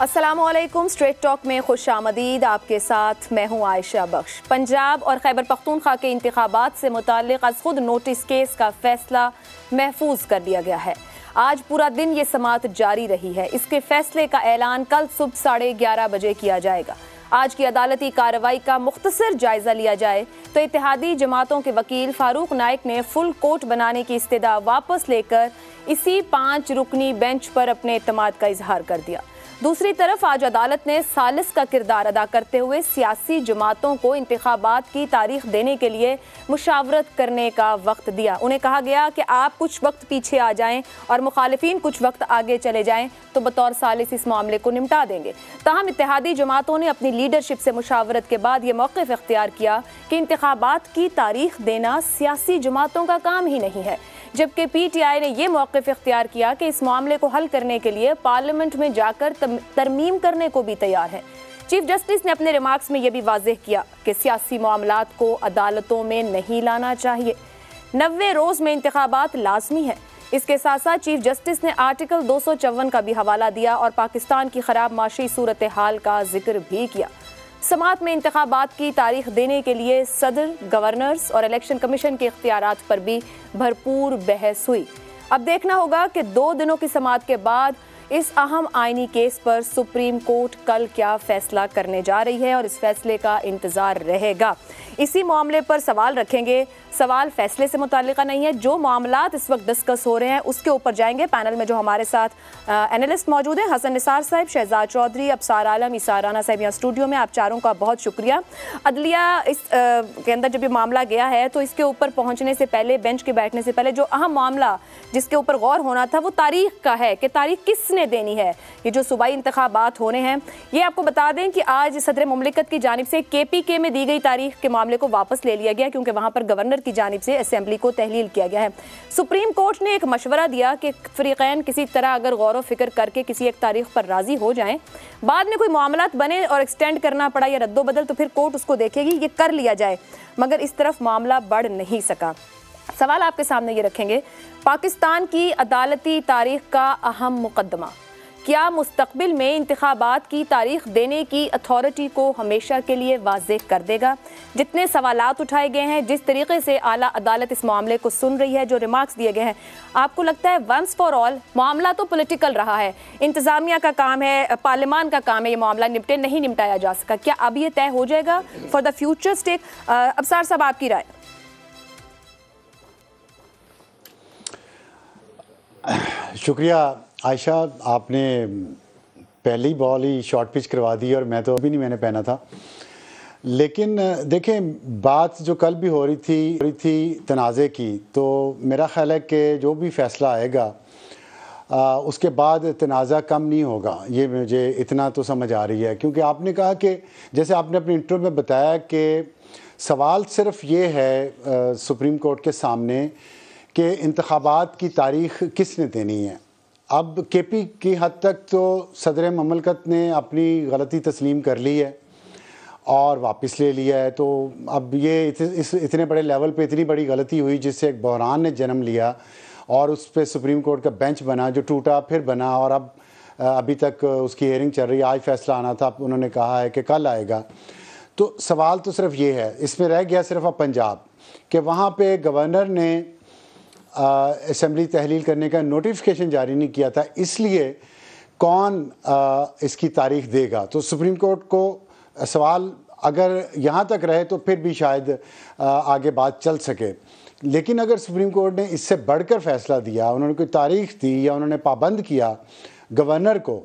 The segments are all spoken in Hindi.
असलम स्ट्रेट टॉक में खुश आमदीद आपके साथ मैं हूँ आयशा बख्श पंजाब और खैबर पख्तूनख्वा के इंतबात से मुतल अज खुद नोटिस केस का फैसला महफूज कर दिया गया है आज पूरा दिन ये समात जारी रही है इसके फैसले का ऐलान कल सुबह साढ़े ग्यारह बजे किया जाएगा आज की अदालती कार्रवाई का मुख्तर जायजा लिया जाए तो इतिहादी जमातों के वकील फारूक नाइक ने फुल कोर्ट बनाने की इस्तः वापस लेकर इसी पाँच रुकनी बेंच पर अपने अतमाद का इजहार कर दिया दूसरी तरफ आज अदालत ने सालिस का किरदार अदा करते हुए सियासी जमातों को इंतबात की तारीख देने के लिए मुशावरत करने का वक्त दिया उन्हें कहा गया कि आप कुछ वक्त पीछे आ जाएं और मुखालफी कुछ वक्त आगे चले जाएं तो बतौर सालिस इस मामले को निपटा देंगे तहम इतिहादी जमातों ने अपनी लीडरशिप से मुशावरत के बाद ये मौक़ अख्तियार किया कि इंतबात की तारीख देना सियासी जमातों का काम ही नहीं है जबकि पीटीआई ने यह मौकफ इख्तियार किया कि इस मामले को हल करने के लिए पार्लियामेंट में जाकर तरमीम करने को भी तैयार है चीफ जस्टिस ने अपने रिमार्क्स में यह भी वाजह किया कि सियासी मामला को अदालतों में नहीं लाना चाहिए नबे रोज़ में इंतबात लाजमी है इसके साथ साथ चीफ जस्टिस ने आर्टिकल दो का भी हवाला दिया और पाकिस्तान की खराब माशी सूरत हाल का जिक्र भी किया समात में इंतबात की तारीख देने के लिए सदर गवर्नर्स और इलेक्शन कमीशन के इख्तियार पर भी भरपूर बहस हुई अब देखना होगा कि दो दिनों की समात के बाद इस अहम आइनी केस पर सुप्रीम कोर्ट कल क्या फैसला करने जा रही है और इस फैसले का इंतजार रहेगा इसी मामले पर सवाल रखेंगे सवाल फैसले से मुतल नहीं है जो मामला इस वक्त डिस्कस हो रहे हैं उसके ऊपर जाएंगे पैनल में जो हमारे साथ एनालिस्ट मौजूद हैं हसन निसार साहब शहजाद चौधरी अबसार आलम इसार राना साहब यहाँ स्टूडियो में आप चारों का बहुत शुक्रिया अदलिया इस आ, के अंदर जब ये मामला गया है तो इसके ऊपर पहुँचने से पहले बेंच के बैठने से पहले जो अहम मामला जिसके ऊपर गौर होना था वो तारीख का है कि तारीख किसने देनी है ये जो सूबाई इंतबात होने हैं ये आपको बता दें कि आज सदर ममलिकत की जानब से के पी के में दी गई तारीख के मामले मामले को वापस ले लिया गया क्योंकि वहां पर गवर्नर की जानब से असेंबली को तहलील किया गया है सुप्रीम कोर्ट ने एक मशवरा दिया कि फ्रीकैन किसी तरह अगर गौर व फिक्र करके किसी एक तारीख पर राजी हो जाएं बाद में कोई मामला बने और एक्सटेंड करना पड़ा या रद्दोबदल तो फिर कोर्ट उसको देखेगी ये कर लिया जाए मगर इस तरफ मामला बढ़ नहीं सका सवाल आपके सामने ये रखेंगे पाकिस्तान की अदालती तारीख का अहम मुकदमा क्या मुस्तबिल में इंतबात की तारीख देने की अथॉरिटी को हमेशा के लिए वाज कर देगा जितने सवाल उठाए गए हैं जिस तरीके से आला अदालत इस मामले को सुन रही है जो रिमार्क्स दिए गए हैं आपको लगता है वंस फॉर ऑल मामला तो पोलिटिकल रहा है इंतज़ामिया का काम है पार्लियामान का काम है ये मामला निपटे नहीं निपटाया जा सका क्या अब ये तय हो जाएगा for the future stake Absar साहब आपकी राय शुक्रिया आयशा आपने पहली बॉल ही शॉर्ट पिच करवा दी और मैं तो अभी नहीं मैंने पहना था लेकिन देखें बात जो कल भी हो रही थी हो रही थी तनाज़े की तो मेरा ख़्याल है कि जो भी फ़ैसला आएगा आ, उसके बाद तनाज़ा कम नहीं होगा ये मुझे इतना तो समझ आ रही है क्योंकि आपने कहा कि जैसे आपने अपने इंटरव्यू में बताया कि सवाल सिर्फ ये है आ, सुप्रीम कोर्ट के सामने कि इंतबात की तारीख किसने देनी है अब के पी की हद तक तो सदर ममलकत ने अपनी गलती तस्लीम कर ली है और वापस ले लिया है तो अब ये इस इतने बड़े लेवल पे इतनी बड़ी गलती हुई जिससे एक बहरान ने जन्म लिया और उस पर सुप्रीम कोर्ट का बेंच बना जो टूटा फिर बना और अब अभी तक उसकी हेयरिंग चल रही है आज फैसला आना था उन्होंने कहा है कि कल आएगा तो सवाल तो सिर्फ ये है इसमें रह गया सिर्फ अब पंजाब कि वहाँ पे गवर्नर ने असम्बली तहलील करने का नोटिफिकेशन जारी नहीं किया था इसलिए कौन आ, इसकी तारीख देगा तो सुप्रीम कोर्ट को सवाल अगर यहाँ तक रहे तो फिर भी शायद आ, आगे बात चल सके लेकिन अगर सुप्रीम कोर्ट ने इससे बढ़कर फैसला दिया उन्होंने कोई तारीख दी या उन्होंने पाबंद किया गवर्नर को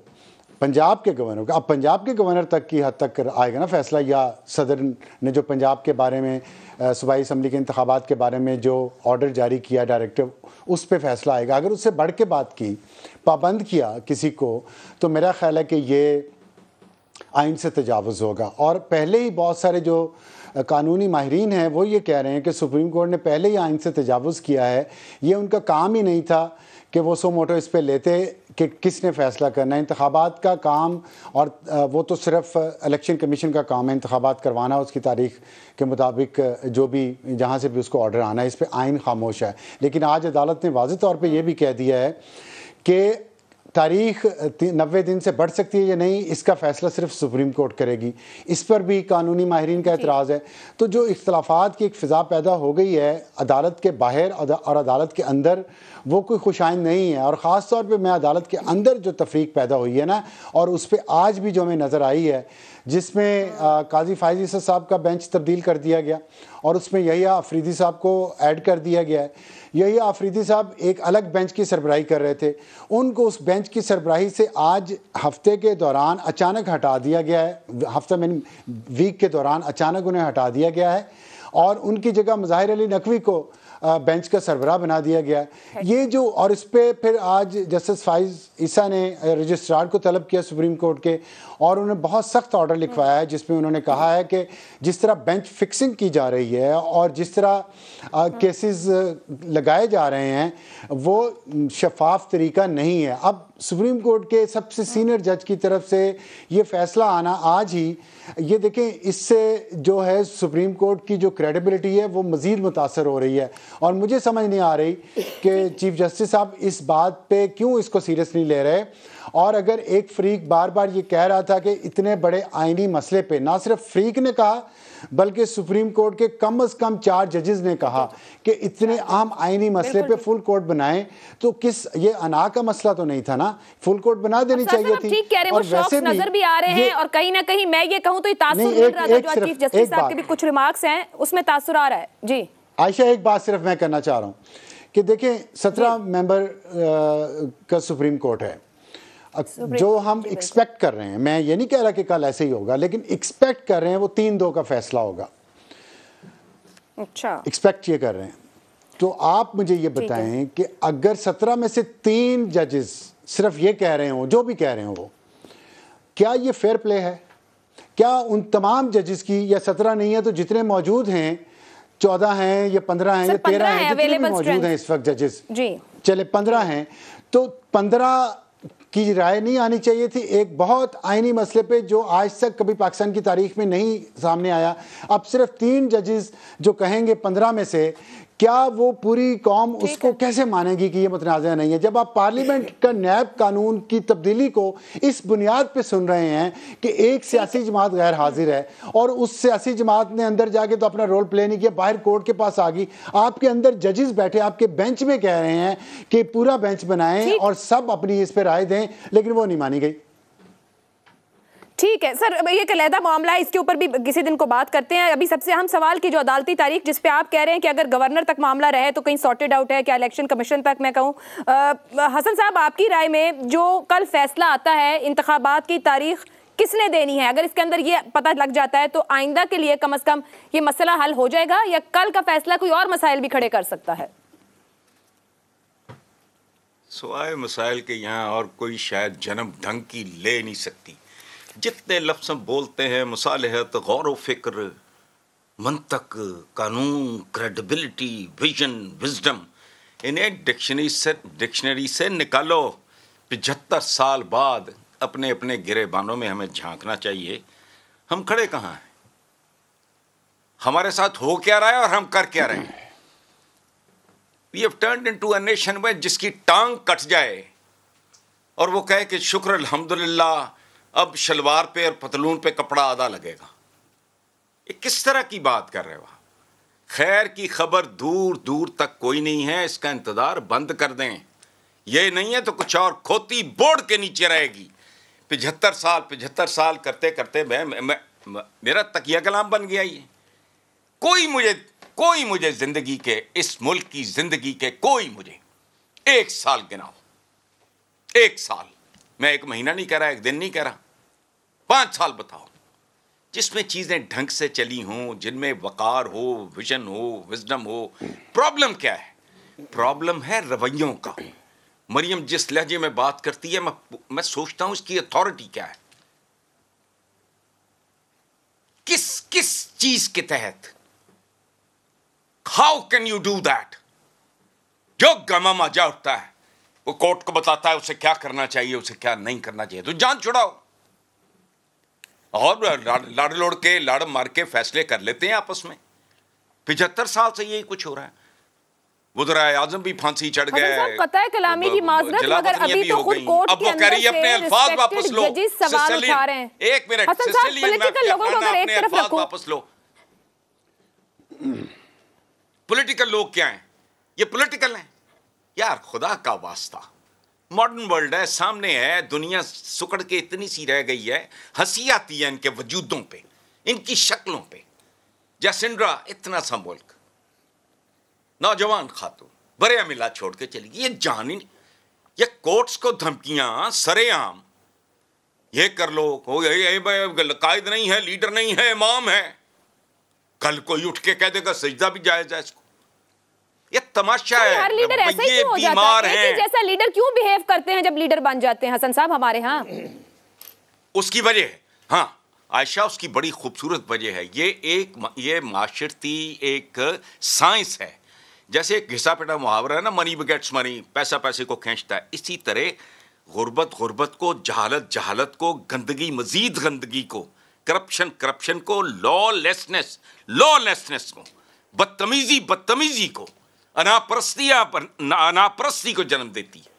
पंजाब के गवर्नर को अब पंजाब के गवर्नर तक की हद तक आएगा ना फैसला या सदर ने जो पंजाब के बारे में सूबाई इसम्बली के इंतबात के बारे में जो ऑर्डर जारी किया डायरेक्टिव उस पर फैसला आएगा अगर उससे बढ़ के बात की पाबंद किया किसी को तो मेरा ख्याल है कि ये आइन से तजावज़ होगा और पहले ही बहुत सारे जो कानूनी माहरीन हैं वो ये कह रहे हैं कि सुप्रीम कोर्ट ने पहले ही आइन से तजावज़ किया है ये उनका काम ही नहीं था कि वो सो मोटो इस पर लेते कि किसने फैसला करना है इंतबात का काम और वो तो सिर्फ इलेक्शन कमीशन का काम है इंतबात करवाना उसकी तारीख के मुताबिक जो भी जहाँ से भी उसको ऑर्डर आना है इस पर आइन खामोश है लेकिन आज अदालत ने वाज तौर पर यह भी कह दिया है कि तारीख नबे दिन से बढ़ सकती है या नहीं इसका फ़ैसला सिर्फ सुप्रीम कोर्ट करेगी इस पर भी कानूनी माहरीन का एतराज़ है तो जो इख्तलाफात की एक फ़िज़ा पैदा हो गई है अदालत के बाहर और अदालत के अंदर वो कोई खुशाइन नहीं है और ख़ास तौर पर मैं अदालत के अंदर जो तफरीक पैदा हुई है ना और उस पर आज भी जो हमें नज़र आई है जिसमें काजी फायजी साहब का बेंच तब्दील कर दिया गया और उसमें यही आफरीदी साहब को ऐड कर दिया गया है यही आफरीदी साहब एक अलग बेंच की सरबराही कर रहे थे उनको उस बेंच की सरबराही से आज हफ्ते के दौरान अचानक हटा दिया गया है हफ्ता में वीक के दौरान अचानक उन्हें हटा दिया गया है और उनकी जगह मज़ाहिर अली नकवी को बेंच का सरबराह बना दिया गया ये जो और इस पर फिर आज जस्टिस फाइज ईसा ने रजिस्ट्रार को तलब किया सुप्रीम कोर्ट के और उन्हें बहुत सख्त ऑर्डर लिखवाया है जिसमें उन्होंने कहा है कि जिस तरह बेंच फिक्सिंग की जा रही है और जिस तरह केसेस लगाए जा रहे हैं वो शफाफ तरीका नहीं है अब सुप्रीम कोर्ट के सबसे सीनियर जज की तरफ से ये फैसला आना आज ही ये देखें इससे जो है सुप्रीम कोर्ट की जो क्रेडिबिलिटी है वो मज़ीद मुतासर हो रही है और मुझे समझ नहीं आ रही कि चीफ जस्टिस साहब इस बात पे क्यों इसको सीरियसली ले रहे और अगर एक फ्रीक बार बार ये कह रहा था कि इतने बड़े आइनी मसले पे ना सिर्फ फ्रीक ने कहा बल्कि सुप्रीम कोर्ट के कम अज कम चार जजेस ने कहा कि इतने आम आईनी मसले पे फुल कोर्ट बनाए तो किस ये अना का मसला तो नहीं था ना फुल कोर्ट बना देनी चाहिए थी ठीक कह रहे हैं वो शॉक्स नजर भी आ रहे हैं और कहीं ना कहीं मैं ये कहूं तो कुछ रिमार्क्स हैं उसमें तासुर आ रहा है जी आयशा एक बात सिर्फ मैं करना चाह रहा हूं कि देखें सत्रह मेंबर का सुप्रीम कोर्ट है जो हम एक्सपेक्ट कर रहे हैं मैं ये नहीं कह रहा कि कल ऐसे ही होगा लेकिन एक्सपेक्ट कर रहे हैं वो तीन दो का फैसला होगा अच्छा एक्सपेक्ट ये कर रहे हैं तो आप मुझे ये बताएं कि अगर सत्रह में से तीन जजेस सिर्फ ये कह रहे हो जो भी कह रहे हो क्या ये फेयर प्ले है क्या उन तमाम जजेस की या सत्रह नहीं है तो जितने मौजूद हैं चौदह हैं या पंद्रह हैं या तेरह हैं जितने मौजूद हैं इस वक्त जजेस चले पंद्रह हैं तो पंद्रह की राय नहीं आनी चाहिए थी एक बहुत आइनी मसले पे जो आज तक कभी पाकिस्तान की तारीख में नहीं सामने आया अब सिर्फ तीन जजेस जो कहेंगे पंद्रह में से क्या वो पूरी कौम उसको कैसे मानेगी कि ये मतनाज़ नहीं है जब आप पार्लियामेंट का नैब कानून की तब्दीली को इस बुनियाद पे सुन रहे हैं कि एक सियासी जमात गैर हाजिर है और उस सियासी जमात ने अंदर जाके तो अपना रोल प्ले नहीं किया बाहर कोर्ट के पास आ गई आपके अंदर जजेस बैठे आपके बेंच में कह रहे हैं कि पूरा बेंच बनाएं और सब अपनी इस पर राय दें लेकिन वो नहीं मानी गई ठीक है सर ये अलहदा मामला है इसके ऊपर भी किसी दिन को बात करते हैं अभी सबसे अहम सवाल की जो अदालती तारीख जिसपे आप कह रहे हैं कि अगर गवर्नर तक मामला रहे तो कहीं सॉर्टेड आउट है क्या इलेक्शन कमीशन तक मैं कहूँ हसन साहब आपकी राय में जो कल फैसला आता है इंतबात की तारीख किसने देनी है अगर इसके अंदर ये पता लग जाता है तो आइंदा के लिए कम अज कम ये मसला हल हो जाएगा या कल का फैसला कोई और मसाइल भी खड़े कर सकता है सवाए मसाइल के यहाँ और कोई शायद जन्म ढंग की ले नहीं सकती जितने लफ्स हम बोलते हैं मसालहत गौर फिक्र मंतक कानून क्रेडिबिलिटी विजन विजडम इन्हें डिक्शनरी से डिक्शनरी से निकालो पचहत्तर साल बाद अपने अपने गिरेबानों में हमें झांकना चाहिए हम खड़े कहाँ हैं हमारे साथ हो क्या रहा है और हम कर क्या रहे हैं we have turn into a nation में जिसकी टांग कट जाए और वो कहे कि शुक्र अल्हम्दुलिल्लाह अब शलवार पे और पतलून पे कपड़ा आधा लगेगा ये किस तरह की बात कर रहे हो आप खैर की खबर दूर दूर तक कोई नहीं है इसका इंतज़ार बंद कर दें ये नहीं है तो कुछ और खोती बोर्ड के नीचे रहेगी पिछहत्तर साल पिछहत्तर साल करते करते मैं, मैं, मैं मेरा तकिया कलाम बन गया ये कोई मुझे कोई मुझे ज़िंदगी के इस मुल्क की ज़िंदगी के कोई मुझे एक साल गिनाओ एक साल मैं एक महीना नहीं कह रहा एक दिन नहीं कह रहा पांच साल बताओ जिसमें चीज़ें ढंग से चली हों जिनमें वकार हो विजन हो विजडम हो प्रॉब्लम क्या है प्रॉब्लम है रवैयों का मरियम जिस लहजे में बात करती है मैं मैं सोचता हूं इसकी अथॉरिटी क्या है किस किस चीज के तहत how can you do that जो गमा मजा उठता है वो कोर्ट को बताता है उसे क्या करना चाहिए उसे क्या नहीं करना चाहिए तो जान छुड़ाओ और लड़ लड़ के लड़ मर के फैसले कर लेते हैं आपस में पिछहत्तर साल से यही कुछ हो रहा है वजरा आजम भी फांसी चढ़ गए कतः कलामी की माजरत मगर अभी तो खुद कोर्ट अब अंदर अपने अल्फाज वापस लो सवाल उठा रहे हैं एक मिनट हसन पॉलिटिकल लोगों को अगर एक तरफ रखो वापस लो पॉलिटिकल लोग क्या हैं ये पॉलिटिकल हैं यार खुदा का वास्ता मॉडर्न वर्ल्ड है सामने है दुनिया सुकड़ के इतनी सी रह गई है हंसी आती है इनके वजूदों पे इनकी शक्लों पे जैसिंड्रा इतना सा मुल्क नौजवान खातू बरे मिला छोड़ के चली गई ये जान ही ये कोर्ट्स को धमकियां सरेआम ये कर लो कायद नहीं है लीडर नहीं है इमाम है कल कोई उठ के कह देगा सजदा भी जायज़ है इसको ये तमाशा तो है हर लीडर ऐसे ही क्यों हो जाता है कि जैसा लीडर क्यों बिहेव करते हैं जब लीडर बन जाते हैं हसन साहब हमारे यहाँ उसकी वजह हाँ आयशा उसकी बड़ी खूबसूरत वजह है ये एक ये माशरती एक साइंस है जैसे एक घिसा पिटा मुहावरा है ना मनी बिगेट्स मनी पैसा पैसे को खींचता है इसी तरह गुर्बत गुर्बत को जहालत जहालत को गंदगी मजीद गंदगी को करप्शन करप्शन को लॉ लेसनेस लॉ लेसनेस को बदतमीजी बदतमीजी को अनापरस्तियां पर को जन्म देती है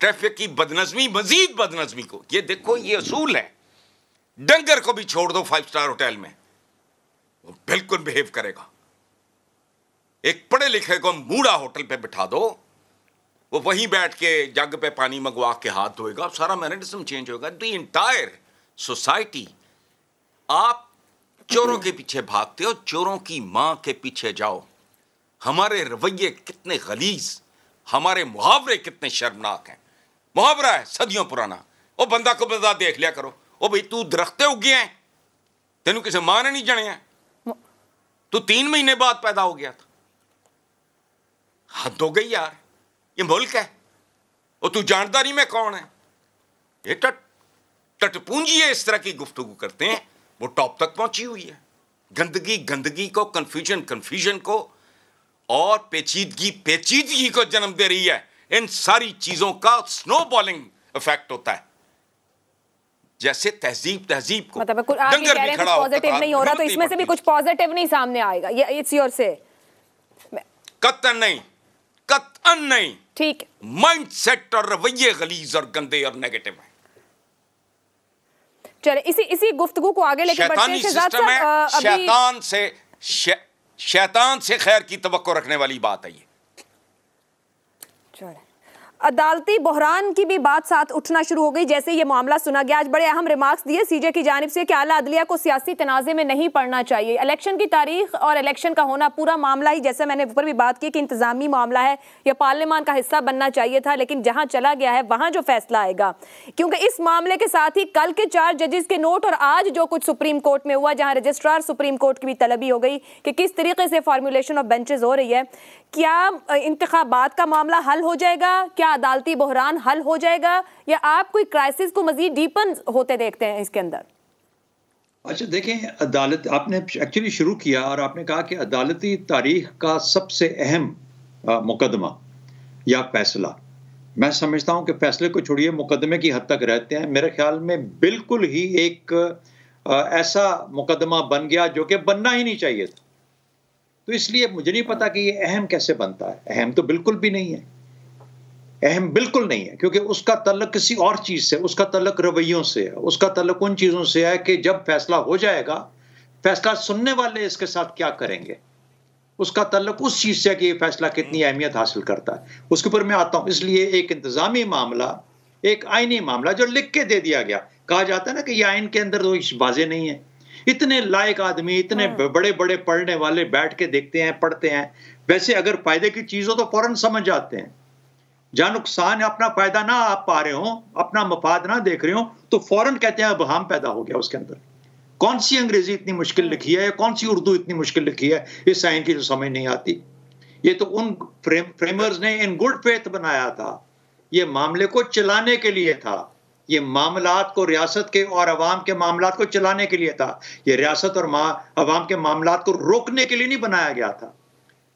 ट्रैफिक की बदनजमी मजीद बदनजमी को ये देखो ये असूल है डंगर को भी छोड़ दो फाइव स्टार होटल में वो बिल्कुल बिहेव करेगा एक पढ़े लिखे को मूड़ा होटल पे बिठा दो वो वहीं बैठ के जग पे पानी मंगवा के हाथ धोएगा सारा मैनेटिज्म चेंज होगा दी इंटायर सोसाइटी आप चोरों के पीछे भागते हो चोरों की मां के पीछे जाओ हमारे रवैये कितने गलीज हमारे मुहावरे कितने शर्मनाक हैं मुहावरा है सदियों पुराना ਉਹ बंदा ਕੋ ਬੰਦਾ ਦੇਖ ਲਿਆ ਕਰੋ ਉਹ ਬਈ ਤੂੰ ਦਰਖਤੇ ਉੱਗਿਆ ਤੈਨੂੰ तेन किसी ਨੇ ਨਹੀਂ ਜਣਿਆ तू तीन महीने बाद पैदा हो गया ਥਾ ਹੱਦ ਹੋ ਗਈ ਯਾਰ ਇਹ ਮੁਲਕ ਹੈ ਉਹ ਤੂੰ ਜਾਣਦਾ नहीं मैं कौन है ये टट टटपूंजी है इस तरह की गुफ्तगु करते हैं वो टॉप तक पहुंची हुई है गंदगी गंदगी को कन्फ्यूजन कन्फ्यूजन को और पेचीदगी पेचीदगी को जन्म दे रही है इन सारी चीजों का स्नो बॉलिंग इफेक्ट होता है जैसे तहजीब तहजीब को मतलब आगे भी खड़ा पॉजिटिव नहीं हो रहा तो इसमें से भी कुछ पॉजिटिव नहीं सामने आएगा ये इट्स योर से कतन नहीं कतन नहीं ठीक माइंड सेट और रवैये गलीज और गंदे और नेगेटिव है चले इसी इसी गुफ्तगु को आगे लेकर बढ़ते हैं शैतान से शे... शैतान से खैर की तो रखने वाली बात है ये अदालती बहरान की भी बात साथ उठना शुरू हो गई जैसे ये मामला सुना गया आज बड़े अहम रिमार्क्स दिए सीजे की जानब से कि आला अदलिया को सियासी तनाजे में नहीं पड़ना चाहिए इलेक्शन की तारीख और इलेक्शन का होना पूरा मामला ही जैसे मैंने ऊपर भी बात की कि इंतजामी मामला है यह पार्लियामान का हिस्सा बनना चाहिए था लेकिन जहां चला गया है वहां जो फैसला आएगा क्योंकि इस मामले के साथ ही कल के चार जजेस के नोट और आज जो कुछ सुप्रीम कोर्ट में हुआ जहां रजिस्ट्रार सुप्रीम कोर्ट की भी तलबी हो गई कि किस तरीके से फॉर्मुलेशन ऑफ बेंचेज हो रही है क्या इंतबात का मामला हल हो जाएगा क्या अदालती बहरान हल हो जाएगा या आप कोई क्राइसिस को मजीद डीपन होते देखते हैं इसके अंदर अच्छा देखें अदालत आपने एक्चुअली शुरू किया और आपने कहा कि अदालती तारीख का सबसे अहम मुकदमा या फैसला मैं समझता हूं कि फैसले को छोड़िए मुकदमे की हद तक रहते हैं मेरे ख्याल में बिल्कुल ही एक ऐसा मुकदमा बन गया जो कि बनना ही नहीं चाहिए था तो इसलिए मुझे नहीं पता कि ये अहम कैसे बनता है अहम तो बिल्कुल भी नहीं है अहम बिल्कुल नहीं है क्योंकि उसका तलक किसी और चीज़ से उसका तलक रवैयों से है उसका तलक उन चीज़ों से है कि जब फैसला हो जाएगा फैसला सुनने वाले इसके साथ क्या करेंगे उसका तल्लक उस चीज़ से है कि ये फैसला कितनी अहमियत हासिल करता है उसके ऊपर मैं आता हूं इसलिए एक इंतज़ामी मामला एक आईनी मामला जो लिख के दे दिया गया कहा जाता है ना कि ये आइन के अंदर तो बाजें नहीं है इतने लायक आदमी इतने हाँ। बड़े बड़े पढ़ने वाले बैठ के देखते हैं पढ़ते हैं वैसे अगर फायदे की चीज हो तो फौरन समझ जाते हैं जहां नुकसान है अपना फायदा ना आप पा रहे हो अपना मफाद ना देख रहे हो तो फौरन कहते हैं अब हम पैदा हो गया उसके अंदर कौन सी अंग्रेजी इतनी मुश्किल लिखी है या कौन सी उर्दू इतनी मुश्किल लिखी है इस साइन की जो तो समझ नहीं आती ये तो उन फ्रेम, फ्रेमर्स ने इन गुड फेथ बनाया था ये मामले को चलाने के लिए था ये मामला को रियासत के और अवाम के मामला को चलाने के लिए था ये रियासत और अवाम के मामला को रोकने के लिए नहीं बनाया गया था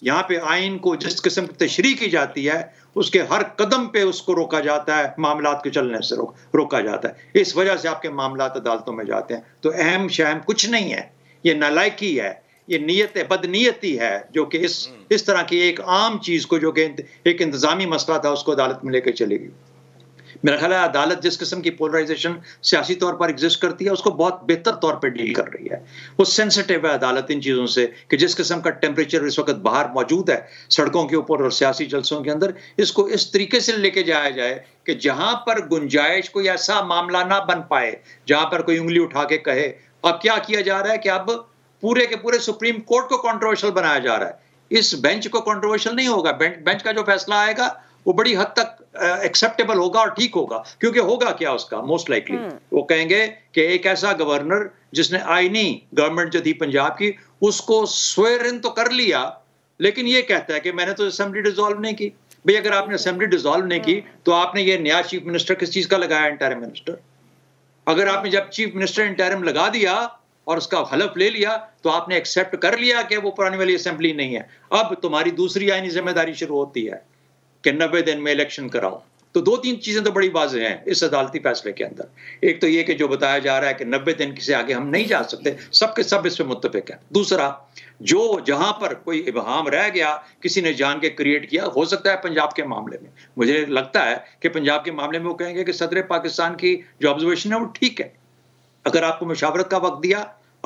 यहाँ पे आइन को जिस किस्म की तशरी की जाती है उसके हर कदम पे उसको रोका जाता है मामला के चलने से रोक रोका जाता है इस वजह से आपके मामला अदालतों में जाते हैं तो अहम शहम कुछ नहीं है ये नलायकी है ये नीयत है बदनीयती है जो कि इस हम्म। इस तरह की एक आम चीज़ को जो कि एक इंतज़ामी मसला था उसको अदालत में लेकर चली गई मेरा ख्याल है अदालत जिस किस्म की पोलराइजेशन सियासी तौर पर एग्जिस्ट करती है उसको बहुत बेहतर तौर पर डील कर रही है वो सेंसिटिव है अदालत इन चीज़ों से कि जिस किस्म का टेम्परेचर इस वक्त बाहर मौजूद है सड़कों के ऊपर और सियासी जलसों के अंदर इसको इस तरीके से लेके जाया जाए कि जहां पर गुंजाइश कोई ऐसा मामला ना बन पाए जहां पर कोई उंगली उठा के कहे अब क्या किया जा रहा है कि अब पूरे के पूरे सुप्रीम कोर्ट को कॉन्ट्रोवर्शियल बनाया जा रहा है इस बेंच को कंट्रोवर्शियल नहीं होगा बेंच का जो फैसला आएगा वो बड़ी हद तक एक्सेप्टेबल होगा और ठीक होगा क्योंकि होगा क्या उसका मोस्ट हम्म। लाइकली वो कहेंगे कि एक ऐसा गवर्नर जिसने आईनी गवर्नमेंट जो थी पंजाब की उसको स्वयं तो कर लिया लेकिन ये कहता है कि मैंने तो असेंबली डिजोल्व नहीं की भाई अगर आपने असेंबली हम्म। डिजोल्व नहीं की हम्म। तो आपने ये नया चीफ मिनिस्टर किस चीज का लगाया इंटरम मिनिस्टर अगर आपने जब चीफ मिनिस्टर इंटरम लगा दिया और उसका हलफ ले लिया तो आपने एक्सेप्ट कर लिया कि वो पुरानी वाली असेंबली नहीं है अब तुम्हारी दूसरी आईनी जिम्मेदारी शुरू होती है कि नब्बे दिन में इलेक्शन कराओ तो दो तीन चीजें तो बड़ी वाजे हैं इस अदालती फैसले के अंदर एक तो ये कि जो बताया जा रहा है कि नब्बे दिन से आगे हम नहीं जा सकते सबके सब इस पर मुतफिक है दूसरा जो जहां पर कोई इबहम रह गया किसी ने जान के क्रिएट किया हो सकता है पंजाब के मामले में मुझे लगता है कि पंजाब के मामले में वो कहेंगे कि सदर पाकिस्तान की जो ऑब्जर्वेशन है वो ठीक है अगर आपको मुशावरत का वक्त दिया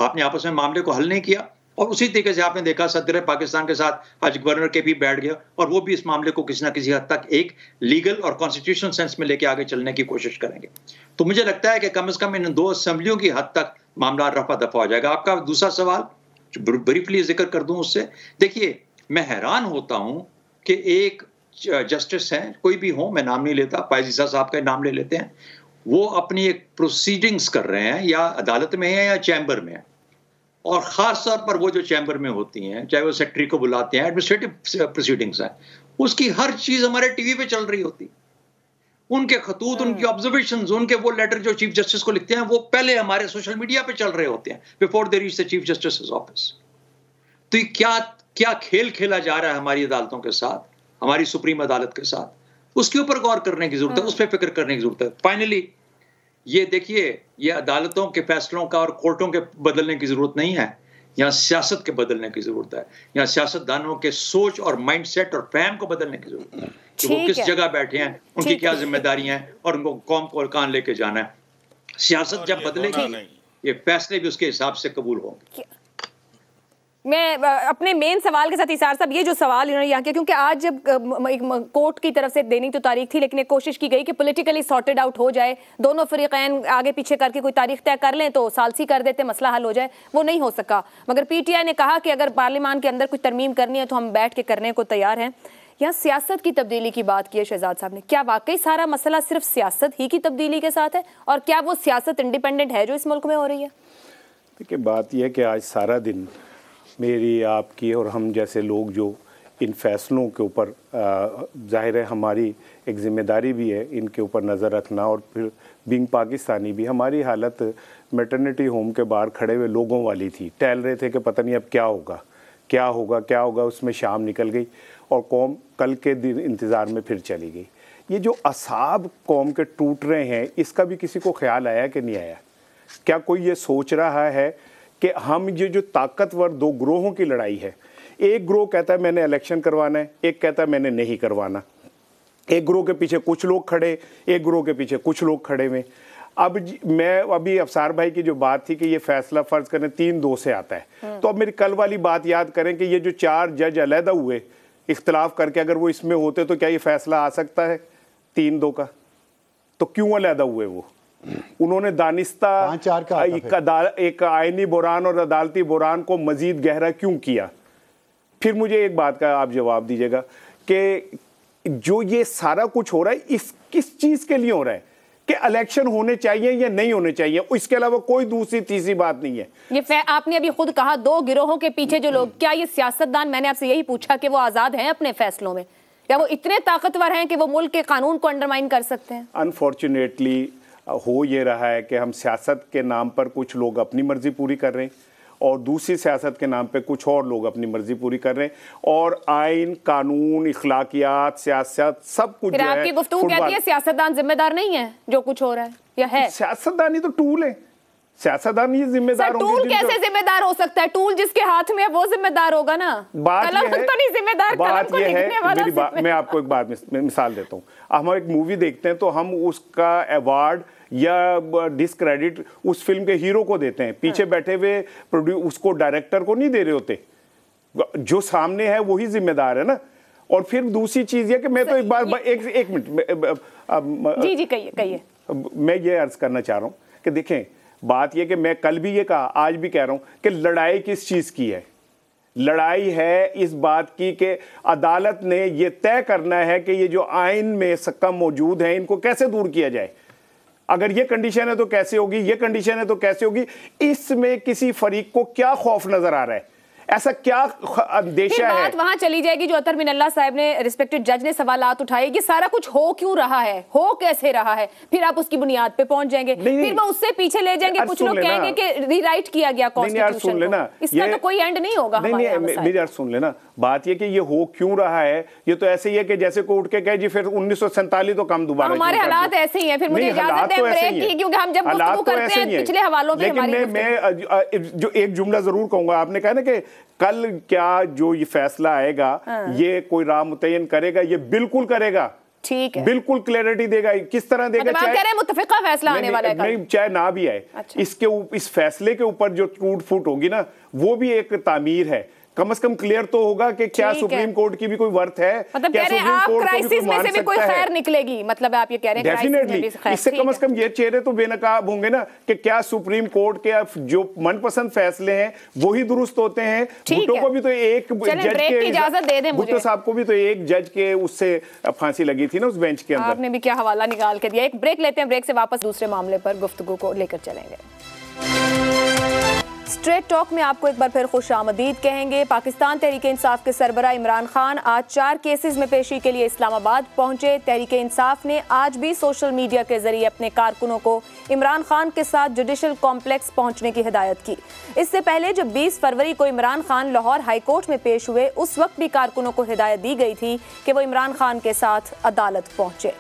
आपने आपस में मामले को हल नहीं किया और उसी तरीके से आपने देखा सदर पाकिस्तान के साथ आज गवर्नर के भी बैठ गया और वो भी इस मामले को किसी ना किसी हद तक एक लीगल और कॉन्स्टिट्यूशनल सेंस में लेके आगे चलने की कोशिश करेंगे तो मुझे लगता है कि कम अज कम इन दो असेंबलियों की हद तक मामला रफा दफा हो जाएगा आपका दूसरा सवाल ब्रीफली जिक्र कर दूं उससे देखिए मैं हैरान होता हूं कि एक जस्टिस हैं कोई भी हो मैं नाम नहीं लेता पायजीसा साहब का नाम ले लेते हैं वो अपनी एक प्रोसीडिंग्स कर रहे हैं या अदालत में है या चैम्बर में है और ख़ास तौर पर वो जो चैम्बर में होती हैं चाहे वो सेक्रेटरी को बुलाते हैं एडमिनिस्ट्रेटिव प्रोसीडिंग्स हैं उसकी हर चीज़ हमारे टीवी पे चल रही होती उनके खतूत हाँ। उनकी ऑब्जर्वेशन उनके वो लेटर जो चीफ जस्टिस को लिखते हैं वो पहले हमारे सोशल मीडिया पे चल रहे होते हैं before they reach the chief justice office तो ये क्या क्या खेल खेला जा रहा है हमारी अदालतों के साथ हमारी सुप्रीम अदालत के साथ उसके ऊपर गौर करने की जरूरत है हाँ। उस पर फिक्र करने की जरूरत है फाइनली ये देखिए ये अदालतों के फैसलों का और कोर्टों के बदलने की जरूरत नहीं है यहाँ सियासत के बदलने की जरूरत है यहाँ सियासतदानों के सोच और माइंडसेट और फैम को बदलने की जरूरत है कि वो किस जगह बैठे हैं उनकी क्या जिम्मेदारियां हैं और उनको कौम को कान लेके जाना है सियासत जब बदलेगी ये फैसले भी उसके हिसाब से कबूल होंगे मैं अपने मेन सवाल के साथ इसार साहब ये जो सवाल इन्होंने यहाँ किया क्योंकि आज जब कोर्ट की तरफ से देनी तो तारीख थी लेकिन एक कोशिश की गई कि पोलिटिकली सॉर्टेड आउट हो जाए दोनों फरीकैन आगे पीछे करके कोई तारीख तय कर लें तो सालसी कर देते मसला हल हो जाए वो नहीं हो सका मगर पीटीआई ने कहा कि अगर पार्लियामान के अंदर कुछ तरमीम करनी है तो हम बैठ के करने को तैयार हैं यहाँ सियासत की तब्दीली की बात की है शहजाद साहब ने क्या वाकई सारा मसला सिर्फ सियासत ही की तब्दीली के साथ है और क्या वो सियासत इंडिपेंडेंट है जो इस मुल्क में हो रही है देखिए बात यह है कि आज सारा दिन मेरी आपकी और हम जैसे लोग जो इन फैसलों के ऊपर जाहिर है हमारी एक ज़िम्मेदारी भी है इनके ऊपर नज़र रखना और फिर बिंग पाकिस्तानी भी हमारी हालत मेटर्निटी होम के बाहर खड़े हुए लोगों वाली थी टहल रहे थे कि पता नहीं अब क्या होगा क्या होगा क्या होगा उसमें शाम निकल गई और कौम कल के दिन इंतज़ार में फिर चली गई ये जो असाब कौम के टूट रहे हैं इसका भी किसी को ख्याल आया कि नहीं आया क्या कोई ये सोच रहा है कि हम ये जो ताकतवर दो ग्रोहों की लड़ाई है एक ग्रोह कहता है मैंने इलेक्शन करवाना है एक कहता है मैंने नहीं करवाना एक ग्रोह के पीछे कुछ लोग खड़े एक ग्रोह के पीछे कुछ लोग खड़े हुए अब मैं अभी अफसार भाई की जो बात थी कि ये फैसला फर्ज करने तीन दो से आता है हम्म। तो अब मेरी कल वाली बात याद करें कि ये जो चार जज अलहदा हुए इख्तलाफ करके अगर वो इसमें होते तो क्या ये फैसला आ सकता है तीन दो का तो क्यों अलहदा हुए वो उन्होंने दानिस्ता का एक, एक आयनी बुरान और अदालती बुरान को मजीद गहरा क्यों किया फिर मुझे एक बात का आप जवाब दीजिएगा कि जो ये सारा कुछ हो रहा है इस किस चीज़ के लिए हो रहा है कि इलेक्शन होने चाहिए या नहीं होने चाहिए इसके अलावा कोई दूसरी तीसरी बात नहीं है ये आपने अभी खुद कहा दो गिरोहों के पीछे जो लोग क्या ये सियासतदान मैंने आपसे यही पूछा कि वो आज़ाद हैं अपने फैसलों में क्या वो इतने ताकतवर हैं कि वो मुल्क के कानून को अंडरमाइन कर सकते हैं अनफॉर्चुनेटली हो ये रहा है कि हम सियासत के नाम पर कुछ लोग अपनी मर्ज़ी पूरी कर रहे हैं और दूसरी सियासत के नाम पे कुछ और लोग अपनी मर्जी पूरी कर रहे हैं और आइन कानून इखलाकियात सियासत सब कुछ फिर आपकी गुफ्तु कहती है सियासतदान जिम्मेदार नहीं है जो कुछ हो रहा है या है सियासतदानी तो टूल है सियासतदान ही जिम्मेदार टूल कैसे जिम्मेदार हो सकता है टूल जिसके हाथ में है वो जिम्मेदार होगा ना बात कलम है, तो नहीं जिम्मेदार बात ये है मेरी बा, मैं आपको एक बात मिसाल देता हूँ हम एक मूवी देखते हैं तो हम उसका अवार्ड या डिसक्रेडिट उस फिल्म के हीरो को देते हैं पीछे हाँ। बैठे हुए प्रोड्यूस उसको डायरेक्टर को नहीं दे रहे होते जो सामने है वही जिम्मेदार है ना और फिर दूसरी चीज ये कि मैं तो एक बार एक एक मिनट जी जी कहिए कहिए मैं ये अर्ज करना चाह रहा हूँ कि देखें बात यह कि मैं कल भी ये कहा आज भी कह रहा हूं कि लड़ाई किस चीज़ की है लड़ाई है इस बात की कि अदालत ने यह तय करना है कि ये जो आइन में सक्का मौजूद है इनको कैसे दूर किया जाए अगर ये कंडीशन है तो कैसे होगी ये कंडीशन है तो कैसे होगी इसमें किसी फरीक को क्या खौफ नजर आ रहा है ऐसा क्या अंदेशा है बात वहां चली जाएगी जो अतर मिनल्ला साहब ने रिस्पेक्टेड जज ने सवाल उठाए कि सारा कुछ हो क्यों रहा है हो कैसे रहा है फिर आप उसकी बुनियाद पे पहुंच जाएंगे फिर वो उससे पीछे ले जाएंगे कुछ लोग कहेंगे कि रीराइट किया गया कॉन्स्टिट्यूशन लेना इसका तो कोई एंड नहीं होगा नहीं नहीं मेरी अर्ज सुन लेना बात ये कि ये हो क्यों रहा है ये तो ऐसे ही है कि जैसे को उठ के कहे जी फिर उन्नीस तो कम दोबारा हमारे हालात ऐसे ही है फिर मुझे इजाजत तो है ब्रेक की क्योंकि हम जब गुफ्तगू तो करते हैं पिछले हवालों में हमारी मैं जो एक जुमला जरूर कहूंगा आपने कहा ना कि कल क्या जो ये फैसला आएगा हाँ। ये कोई राह मुतयन करेगा ये बिल्कुल करेगा ठीक है बिल्कुल क्लैरिटी देगा किस तरह देगा मतलब चाहे, मुतफिका फैसला आने वाला है नहीं चाहे ना भी आए अच्छा। इसके इस फैसले के ऊपर जो टूट फूट होगी ना वो भी एक तामीर है कम से कम क्लियर तो होगा कि क्या सुप्रीम कोर्ट की भी कोई वर्थ है मतलब क्या सुप्रीम आप कोर्ट क्राइसिस को में से भी कोई खैर निकलेगी मतलब आप ये कह रहे हैं डेफिनेटली इससे कम से कम ये चेहरे तो बेनकाब होंगे ना कि क्या सुप्रीम कोर्ट के जो मनपसंद फैसले हैं वो ही दुरुस्त होते हैं भुट्टो को भी तो एक जज के इजाजत दे दें भुट्टो साहब को भी तो एक जज के उससे फांसी लगी थी ना उस बेंच के अंदर आपने भी क्या हवाला निकाल के दिया एक ब्रेक लेते हैं ब्रेक से वापस दूसरे मामले पर गुफ्तगु को लेकर चलेंगे स्ट्रेट टॉक में आपको एक बार फिर खुश आमदीद कहेंगे पाकिस्तान तहरीक इंसाफ के सरबरा इमरान खान आज चार केसेस में पेशी के लिए इस्लामाबाद पहुंचे तहरीक इंसाफ ने आज भी सोशल मीडिया के जरिए अपने कारकुनों को इमरान खान के साथ जुडिशल कॉम्प्लेक्स पहुंचने की हिदायत की इससे पहले जब 20 फरवरी को इमरान खान लाहौर हाईकोर्ट में पेश हुए उस वक्त भी कारकुनों को हिदायत दी गई थी कि वो इमरान खान के साथ अदालत पहुंचे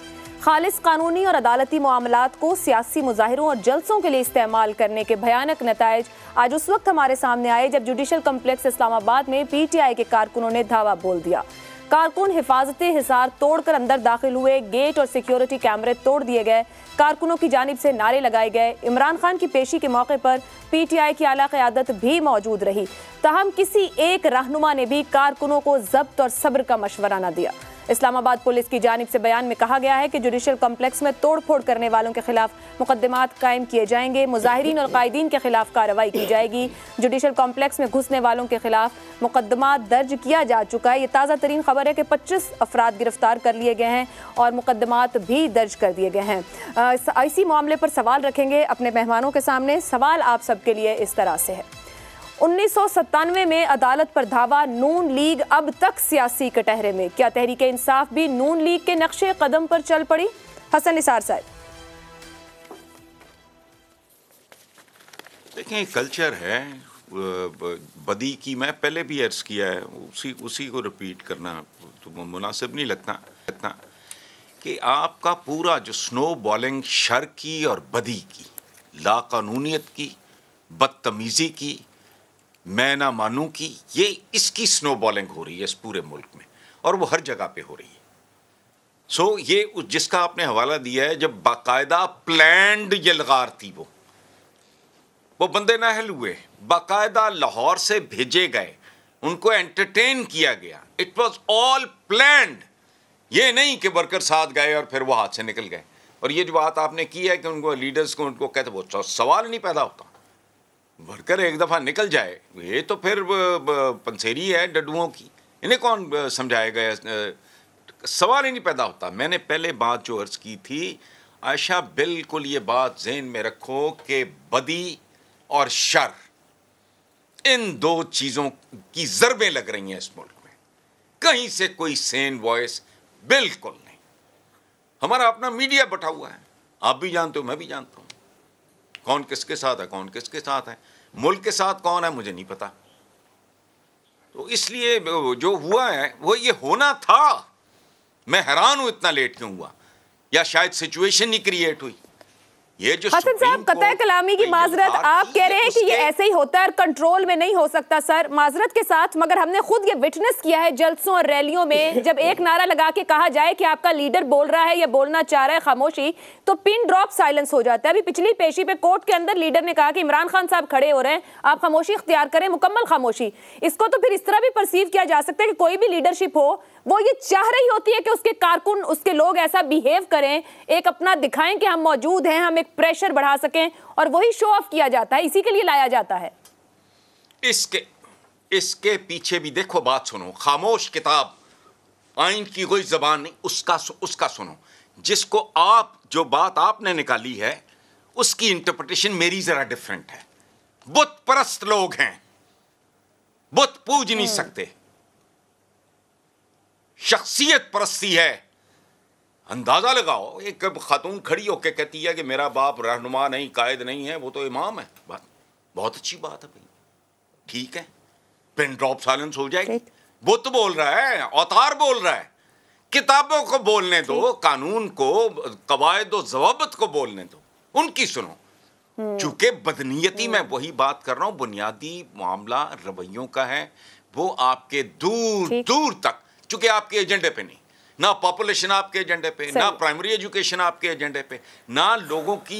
खालिज कानूनी और अदालती मामला को सियासी मुजाहरों और जलसों के लिए इस्तेमाल करने के भयानक नतज आज उस वक्त हमारे सामने आए जब जुडिशल कम्प्लेक्स इस्लामाबाद में पी टी आई के कारकुनों ने धावा बोल दिया कारकुन हिफाजती हिसार तोड़कर अंदर दाखिल हुए गेट और सिक्योरिटी कैमरे तोड़ दिए गए कारकुनों की जानब से नारे लगाए गए इमरान खान की पेशी के मौके पर पी टी आई की आला क्यादत भी मौजूद रही तहम किसी एक रहनुमा ने भी कारकुनों को जब्त और सब्र का मशवरा न दिया इस्लामाबाद पुलिस की जानब से बयान में कहा गया है कि जुडिशल कम्प्लेक्स में तोड़फोड़ करने वालों के खिलाफ मुकदमा कायम किए जाएंगे मुजाहरीन और कायदीन के खिलाफ कार्रवाई की जाएगी जुडिशल कॉम्प्लेक्स में घुसने वालों के खिलाफ मुकदमा दर्ज किया जा चुका है ये ताज़ा तरीन खबर है कि पच्चीस अफराद गिरफ्तार कर लिए गए हैं और मुकदमात भी दर्ज कर दिए गए हैं इसी मामले पर सवाल रखेंगे अपने मेहमानों के सामने सवाल आप सबके लिए इस तरह से है उन्नीस में अदालत पर धावा नून लीग अब तक सियासी कटहरे में क्या तहरीक इंसाफ भी नून लीग के नक्शे कदम पर चल पड़ी हसन निसार साहब देखें कल्चर है बदी की मैं पहले भी अर्ज किया है उसी उसी को रिपीट करना तो मुनासिब नहीं लगता लगता कि आपका पूरा जो स्नो बॉलिंग शर की और बदी की लाकानूनीत की बदतमीज़ी की मैं ना मानूं कि ये इसकी स्नो बॉलिंग हो रही है इस पूरे मुल्क में और वो हर जगह पे हो रही है सो so, ये उस जिसका आपने हवाला दिया है जब बाकायदा प्लैंड लगार थी वो वो बंदे नहल हुए बाकायदा लाहौर से भेजे गए उनको एंटरटेन किया गया इट वॉज ऑल प्लैंड ये नहीं कि वर्कर साथ गए और फिर वो हाथ से निकल गए और ये जो बात आपने की है कि उनको लीडर्स को उनको कहते वो सवाल नहीं पैदा होता वर्कर एक दफ़ा निकल जाए ये तो फिर पंसेरी है डडुओं की इन्हें कौन समझाएगा सवाल ही नहीं पैदा होता मैंने पहले बात जो अर्ज़ की थी आयशा बिल्कुल ये बात जहन में रखो कि बदी और शर इन दो चीज़ों की ज़रबें लग रही हैं इस मुल्क में कहीं से कोई सेन वॉइस बिल्कुल नहीं हमारा अपना मीडिया बैठा हुआ है आप भी जानते हो मैं भी जानता हूँ कौन किसके साथ है कौन किसके साथ है मुल्क के साथ कौन है मुझे नहीं पता तो इसलिए जो हुआ है वो ये होना था मैं हैरान हूं इतना लेट क्यों हुआ या शायद सिचुएशन ही क्रिएट हुई ये जो हसन साहब कत कलामी की माजरत आप कह रहे हैं कि ये ऐसे ही होता है और कंट्रोल में नहीं हो सकता सर माजरत के साथ मगर हमने खुद ये विटनेस किया है जलसों और रैलियों में जब एक नारा लगा के कहा जाए कि आपका लीडर बोल रहा है या बोलना चाह रहा है खामोशी तो पिन ड्रॉप साइलेंस हो जाता है अभी पिछली पेशी पे कोर्ट के अंदर लीडर ने कहा कि इमरान खान साहब खड़े हो रहे हैं आप खामोशी इख्तियार करें मुकम्मल खामोशी इसको तो फिर इस तरह भी परसीव किया जा सकता है कि कोई भी लीडरशिप हो वो ये चाह रही होती है कि उसके कारकुन उसके लोग ऐसा बिहेव करें एक अपना दिखाएं कि हम मौजूद हैं हम एक प्रेशर बढ़ा सकें और वही शो ऑफ किया जाता है इसी के लिए लाया जाता है इसके इसके पीछे भी देखो बात सुनो खामोश किताब आइन की कोई जबान नहीं उसका उसका सुनो जिसको आप जो बात आपने निकाली है उसकी इंटरप्रिटेशन मेरी जरा डिफरेंट है बुत परस्त लोग हैं बुत पूज नहीं हम्म। सकते शख्सियत परस्ती है अंदाज़ा लगाओ एक खातून खड़ी होकर कहती है कि मेरा बाप रहनुमा नहीं कायद नहीं है वो तो इमाम है बात बहुत अच्छी बात है भाई ठीक है पेन ड्रॉप साइलेंस हो जाएगी बुत बोल रहा है अवतार बोल रहा है किताबों को बोलने दो कानून को कवायद जवाबत को बोलने दो उनकी सुनो हम्म। चूंकि बदनीयती हम्म। मैं वही बात कर रहा हूं बुनियादी मामला रवैयों का है वो आपके दूर दूर तक चूंकि आपके एजेंडे पे नहीं ना पॉपुलेशन आपके एजेंडे पे ना प्राइमरी एजुकेशन आपके एजेंडे पे ना लोगों की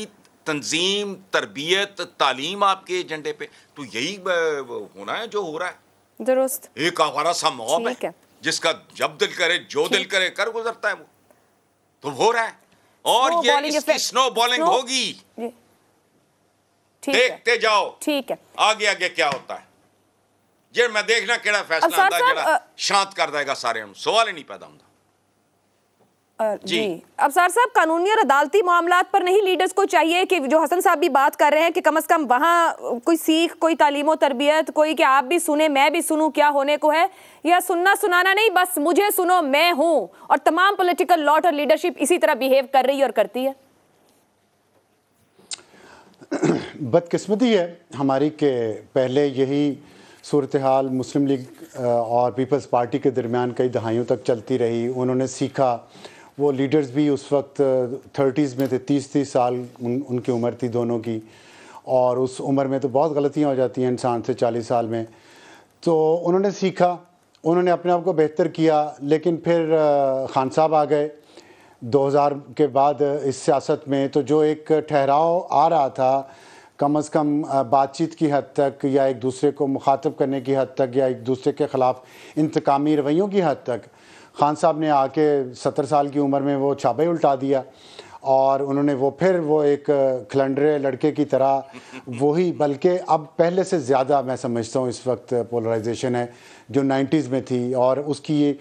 तंजीम तरबियत तालीम आपके एजेंडे पे तो यही होना है जो हो रहा है दुरुस्त एक आवारा सा मौत है, है जिसका जब दिल करे जो दिल करे कर गुजरता है वो तो हो रहा है और ये इसकी स्नो बॉलिंग होगी देखते जाओ ठीक है आगे आगे क्या होता है जे मैं देखना ਕਿਹੜਾ फैसला आता जी अफसर साहब कानूनी और अदालती मामला पर नहीं लीडर्स को चाहिए कि जो हसन साहब भी बात कर रहे हैं कि कम कम वहाँ कोई सीख कोई तालीम तरबियत कोई कि आप भी सुने मैं भी सुनूं क्या होने को है सुनना सुनाना नहीं बस मुझे सुनो मैं हूँ और तमाम पॉलिटिकल लॉट और लीडरशिप इसी तरह बिहेव कर रही और करती है बदकिस्मती है हमारी के पहले यही सूरत हाल मुस्लिम लीग और पीपल्स पार्टी के दरमियान कई दहाइयों तक चलती रही उन्होंने सीखा वो लीडर्स भी उस वक्त थर्टीज़ में थे तीस तीस साल उन, उनकी उम्र थी दोनों की और उस उम्र में तो बहुत गलतियाँ हो जाती हैं इंसान से चालीस साल में तो उन्होंने सीखा उन्होंने अपने आप को बेहतर किया लेकिन फिर खान साहब आ गए 2000 के बाद इस सियासत में तो जो एक ठहराव आ रहा था कम अज़ कम बातचीत की हद तक या एक दूसरे को मुखातब करने की हद तक या एक दूसरे के ख़िलाफ़ इंतकामी रवैयों की हद तक खान साहब ने आके सत्तर साल की उम्र में वो छापे उल्टा दिया और उन्होंने वो फिर वो एक खलंडरे लड़के की तरह वही बल्कि अब पहले से ज़्यादा मैं समझता हूँ इस वक्त पोलराइजेशन है जो 90s में थी और उसकी ये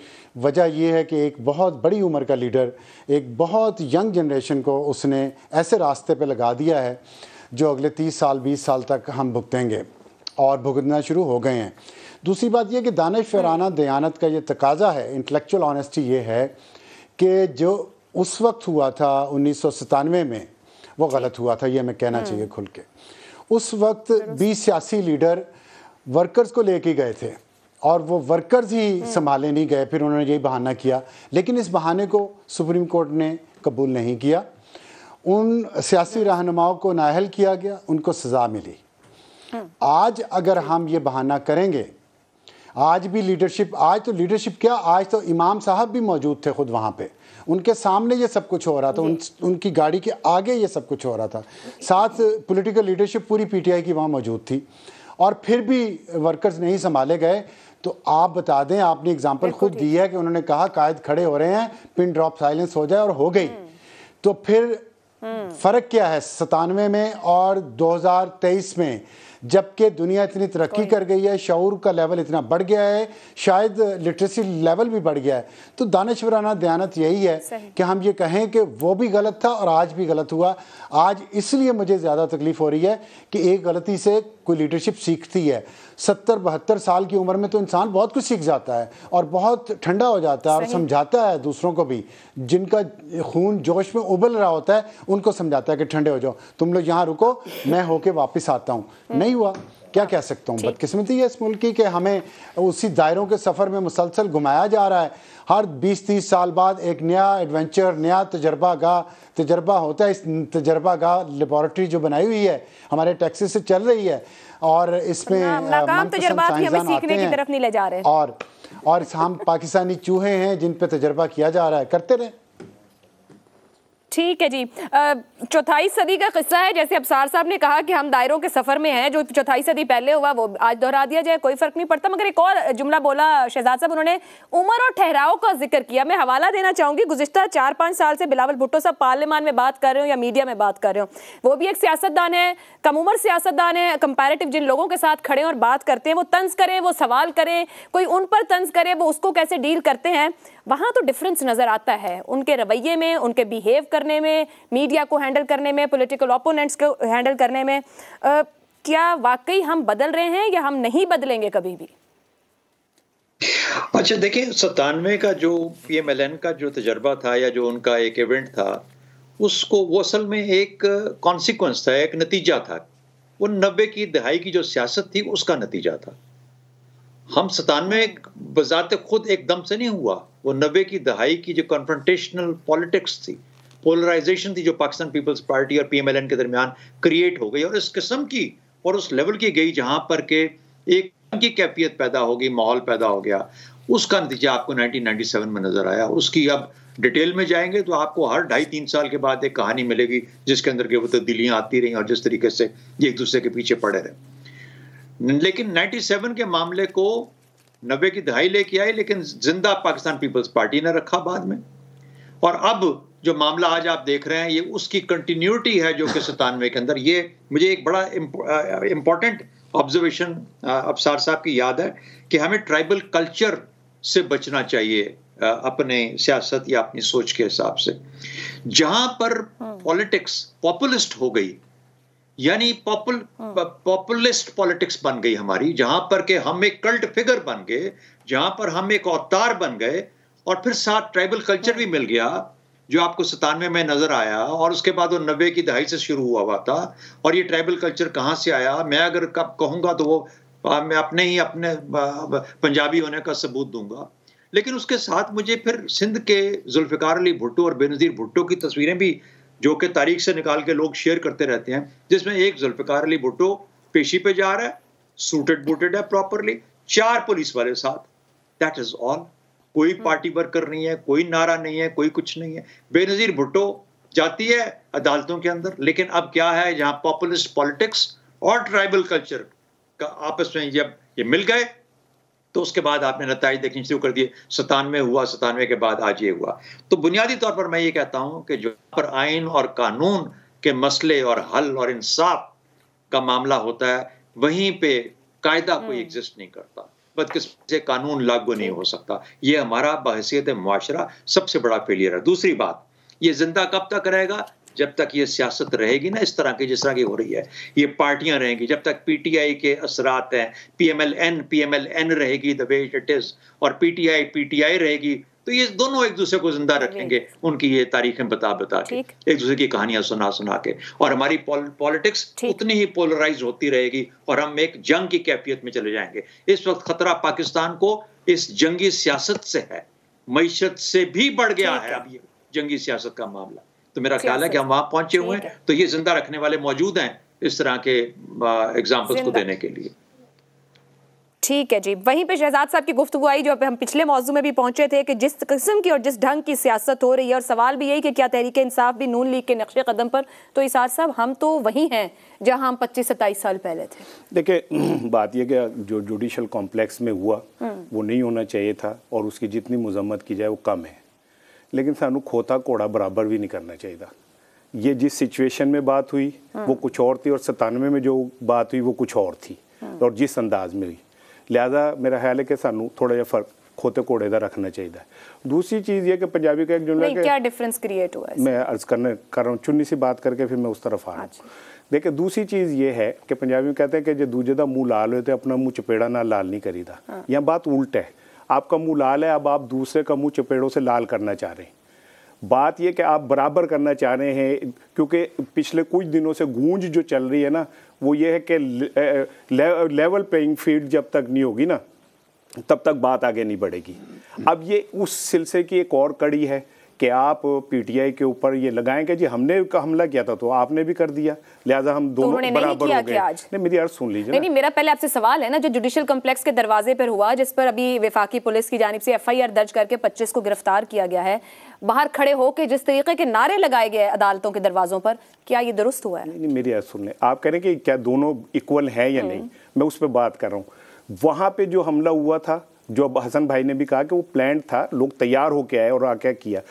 वजह ये है कि एक बहुत बड़ी उम्र का लीडर एक बहुत यंग जनरेशन को उसने ऐसे रास्ते पे लगा दिया है जो अगले तीस साल बीस साल तक हम भुगतेंगे और भुगतना शुरू हो गए हैं दूसरी बात यह कि दानश फराना दयानत का ये तकाजा है इंटेलेक्चुअल ऑनेस्टी ये है कि जो उस वक्त हुआ था उन्नीस में वो गलत हुआ था ये हमें कहना हम्म। चाहिए खुल के उस वक्त बीस सियासी लीडर वर्कर्स को लेके गए थे और वो वर्कर्स ही हम्म। संभाले नहीं गए फिर उन्होंने यही बहाना किया लेकिन इस बहाने को सुप्रीम कोर्ट ने कबूल नहीं किया उन सियासी रहनुमाओं को नाहल किया गया उनको सज़ा मिली आज अगर हम ये बहाना करेंगे आज भी लीडरशिप आज तो लीडरशिप क्या आज तो इमाम साहब भी मौजूद थे खुद वहाँ पे उनके सामने ये सब कुछ हो रहा था उन, उनकी गाड़ी के आगे ये सब कुछ हो रहा था साथ पॉलिटिकल लीडरशिप पूरी पीटीआई की वहाँ मौजूद थी और फिर भी वर्कर्स नहीं संभाले गए तो आप बता दें आपने एग्जाम्पल खुद दी है कि उन्होंने कहा कायद खड़े हो रहे हैं पिन ड्रॉप साइलेंस हो जाए और हो गई हम्म। तो फिर फर्क क्या है सतानवे में और 2023 में जबकि दुनिया इतनी तरक्की कर गई है शौर का लेवल इतना बढ़ गया है शायद लिटरेसी लेवल भी बढ़ गया है तो दानश्वराना दयानत यही है कि हम ये कहें कि वो भी गलत था और आज भी गलत हुआ आज इसलिए मुझे ज़्यादा तकलीफ़ हो रही है कि एक गलती से कोई लीडरशिप सीखती है सत्तर बहत्तर साल की उम्र में तो इंसान बहुत कुछ सीख जाता है और बहुत ठंडा हो जाता है और समझाता है दूसरों को भी जिनका खून जोश में उबल रहा होता है उनको समझाता है कि ठंडे हो जाओ तुम लोग यहाँ रुको मैं होके वापस आता हूँ नहीं हुआ क्या कह सकता हूँ बदकिस्मती है इस मुल्क की कि हमें उसी दायरों के सफ़र में मुसलसल घुमाया जा रहा है हर 20-30 साल बाद एक नया एडवेंचर नया तजर्बा का तजर्बा होता है इस तजर्बा का लेबॉरटरी जो बनाई हुई है हमारे टैक्सी से चल रही है और इसमें और और हम पाकिस्तानी चूहे हैं जिन पर तजर्बा किया जा रहा है करते रहे ठीक है जी चौथाई सदी का किस्सा है जैसे अब सार साहब ने कहा कि हम दायरों के सफर में हैं जो चौथाई सदी पहले हुआ वो आज दोहरा दिया जाए कोई फर्क नहीं पड़ता मगर एक और जुमला बोला शहजाद साहब उन्होंने उम्र और ठहराव का जिक्र किया मैं हवाला देना चाहूंगी गुजशत चार पाँच साल से बिलावल भुट्टो साहब पार्लियामान में बात कर रहे हो या मीडिया में बात कर रहे हो वो भी एक सियासतदान है कम उम्र सियासतदान है कंपेरेटिव जिन लोगों के साथ खड़े और बात करते हैं वो तंज करें वो सवाल करें कोई उन पर तंज करे वो उसको कैसे डील करते हैं वहाँ तो डिफरेंस नज़र आता है उनके रवैये में उनके बिहेव करने में मीडिया को हैंडल करने में पॉलिटिकल ओपोनेंट्स को हैंडल करने में आ, क्या वाकई हम बदल रहे हैं या हम नहीं बदलेंगे कभी भी अच्छा देखिए सत्तानवे का जो पी एम एल एन का जो तजर्बा था या जो उनका एक इवेंट था उसको वो असल में एक कॉन्सिक्वेंस था एक नतीजा था वो नब्बे की दहाई की जो सियासत थी उसका नतीजा था हम सतानवे बजाते खुद एकदम से नहीं हुआ वो नब्बे की दहाई की जो कॉन्फ्रेंटेशनल पॉलिटिक्स थी पोलराइजेशन थी जो पाकिस्तान पीपल्स पार्टी और पीएमएलएन के दरमियान क्रिएट हो गई और इस किस्म की और उस लेवल की गई जहां पर के एक की कैफियत पैदा हो गई माहौल पैदा हो गया उसका नतीजा आपको 1997 में नजर आया उसकी अब डिटेल में जाएंगे तो आपको हर ढाई तीन साल के बाद एक कहानी मिलेगी जिसके अंदर के वो तब्दीलियां तो आती रहीं और जिस तरीके से एक दूसरे के पीछे पड़े रहे लेकिन 97 के मामले को नब्बे की दहाई लेके आई लेकिन जिंदा पाकिस्तान पीपल्स पार्टी ने रखा बाद में और अब जो मामला आज आप देख रहे हैं ये उसकी कंटिन्यूटी है जो कि सतानवे के अंदर ये मुझे एक बड़ा इंपॉर्टेंट ऑब्जर्वेशन अफसार साहब की याद है कि हमें ट्राइबल कल्चर से बचना चाहिए अपने सियासत या अपनी सोच के हिसाब से जहां पर पॉलिटिक्स हाँ। पॉपुलिस्ट हो गई यानी पॉपुल पॉपुलिस्ट पॉलिटिक्स बन गई हमारी जहां पर के हम एक कल्ट फिगर बन गए जहां पर हम एक अवतार बन गए और फिर साथ ट्राइबल कल्चर भी मिल गया जो आपको सतानवे में नजर आया और उसके बाद वो नब्बे की दहाई से शुरू हुआ हुआ था और ये ट्राइबल कल्चर कहाँ से आया मैं अगर कब कहूँगा तो वो मैं अपने ही अपने पंजाबी होने का सबूत दूंगा लेकिन उसके साथ मुझे फिर सिंध के जुल्फ़िकार अली भुट्टो और बेनज़ीर भुट्टो की तस्वीरें भी जो कि तारीख से निकाल के लोग शेयर करते रहते हैं जिसमें एक जुल्फिकार अली भुट्टो पेशी पे जा रहा है सूटेड बूटेड है प्रॉपरली चार पुलिस वाले साथ दैट इज ऑल कोई पार्टी हम्म। वर्कर नहीं है कोई नारा नहीं है कोई कुछ नहीं है बेनजीर भुट्टो जाती है अदालतों के अंदर लेकिन अब क्या है जहां पॉपुलिस्ट पॉलिटिक्स और ट्राइबल कल्चर का आपस में जब ये मिल गए तो उसके बाद आपने नतज देखने शुरू कर दिए सतानवे हुआ सतानवे के बाद आज ये हुआ तो बुनियादी तौर पर मैं ये कहता हूँ कि जो पर आइन और कानून के मसले और हल और इंसाफ का मामला होता है वहीं पे कायदा कोई एग्जिस्ट हम्म। नहीं करता बदकिस्मती से कानून लागू नहीं हो सकता ये हमारा बहसीत माशरा सबसे बड़ा फेलियर है दूसरी बात ये जिंदा कब तक रहेगा जब तक ये सियासत रहेगी ना इस तरह की जिस तरह की हो रही है ये पार्टियां रहेंगी जब तक पीटीआई के असरात हैं पीएमएलएन पीएमएलएन रहेगी द वे इट इज और पीटीआई पीटीआई रहेगी तो ये दोनों एक दूसरे को जिंदा रखेंगे उनकी ये तारीखें बता बता के एक दूसरे की कहानियां सुना सुना के और हमारी पॉलिटिक्स उतनी ही पोलराइज होती रहेगी और हम एक जंग की कैफियत में चले जाएंगे इस वक्त खतरा पाकिस्तान को इस जंगी सियासत से है मीशत से भी बढ़ गया है अब ये जंगी सियासत का मामला तो मेरा ख्याल है कि हम वहां पहुंचे हुए हैं तो ये जिंदा रखने वाले मौजूद हैं इस तरह के एग्जाम्पल्स को देने के लिए ठीक है जी वहीं पे शहजाद साहब की गुफ्तु आई जो हम पिछले मौजू में भी पहुंचे थे कि जिस किस्म की और जिस ढंग की सियासत हो रही है और सवाल भी यही कि क्या तहरीक इंसाफ भी नून लीग के नक्शे कदम पर तो इसार साहब हम तो वही हैं जहां हम पच्चीस सत्ताईस साल पहले थे देखिए बात यह कि जो जुडिशल कॉम्प्लेक्स में हुआ हम्म। वो नहीं होना चाहिए था और उसकी जितनी मजम्मत की जाए वो कम है लेकिन सू खोता घोड़ा बराबर भी नहीं करना चाहिए ये जिस सिचुएशन में बात हुई हाँ। वो कुछ और थी और सतानवे में जो बात हुई वो कुछ और थी हाँ। और जिस अंदाज में हुई लिहाजा मेरा ख्याल है कि सानू थोड़ा जहा फर्क खोते घोड़े का रखना चाहिए दूसरी चीज़ ये कि पंजाबी का एक जुमला क्या डिफरेंस क्रिएट हुआ मैं अर्ज करने कर रहा हूँ चुन्नी सी बात करके फिर मैं उस तरफ आ रहा हूँ अच्छा। देखिए दूसरी चीज़ ये है कि पंजाबी में कहते हैं कि जो दूजे का मुँह लाल हो तो अपना मुँह चपेड़ा ना लाल नहीं करीदा हाँ। या बात उल्ट है आपका मुंह लाल है अब आप दूसरे का मुंह चपेड़ों से लाल करना चाह रहे हैं बात यह कि आप बराबर करना चाह रहे हैं क्योंकि पिछले कुछ दिनों से गूंज जो चल रही है ना वो ये है कि ले, लेवल प्लेइंग फील्ड जब तक नहीं होगी ना तब तक बात आगे नहीं बढ़ेगी अब ये उस सिलसिले की एक और कड़ी है कि आप पीटीआई के ऊपर ये लगाएं कि जी हमने हमला किया था तो आपने भी कर दिया लिहाजा हम तो दोनों तो बराबर हो गए नहीं मेरी अर्थ सुन लीजिए नहीं, नहीं मेरा पहले आपसे सवाल है ना जो जुडिशियल कम्प्लेक्स के दरवाजे पर हुआ जिस पर अभी विफाकी पुलिस की जानब से एफ आई आर दर्ज करके पच्चीस को गिरफ्तार किया गया है बाहर खड़े होकर जिस तरीके के नारे लगाए गए अदालतों के दरवाजों पर क्या ये दुरुस्त हुआ है नहीं, नहीं मेरी अर्ज सुन लें आप कह रहे हैं कि क्या दोनों इक्वल है या हम्म। नहीं मैं उस पर बात कर रहा हूँ वहाँ पे जो हमला हुआ था जो अब हसन भाई ने भी कहा कि वो प्लान था लोग तैयार होके आए और आके किया